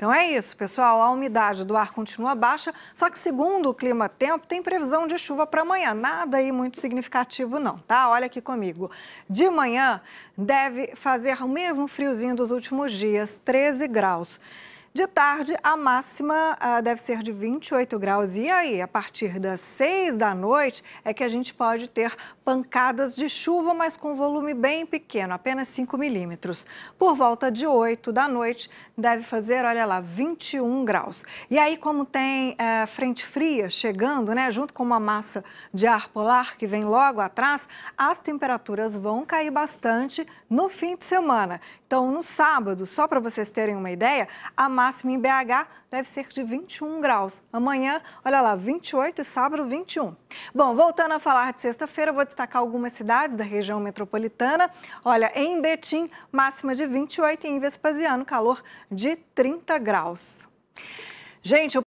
Então é isso, pessoal. A umidade do ar continua baixa, só que segundo o clima tempo, tem previsão de chuva para amanhã. Nada aí muito significativo, não, tá? Olha aqui comigo. De manhã deve fazer o mesmo friozinho dos últimos dias, 13 graus. De tarde, a máxima ah, deve ser de 28 graus. E aí, a partir das 6 da noite, é que a gente pode ter pancadas de chuva, mas com volume bem pequeno, apenas 5 milímetros. Por volta de 8 da noite, deve fazer, olha lá, 21 graus. E aí, como tem ah, frente fria chegando, né, junto com uma massa de ar polar que vem logo atrás, as temperaturas vão cair bastante no fim de semana. Então, no sábado, só para vocês terem uma ideia, a máxima em BH deve ser de 21 graus. Amanhã, olha lá, 28 e sábado 21. Bom, voltando a falar de sexta-feira, vou destacar algumas cidades da região metropolitana. Olha, em Betim, máxima de 28 e em Vespasiano, calor de 30 graus. Gente, eu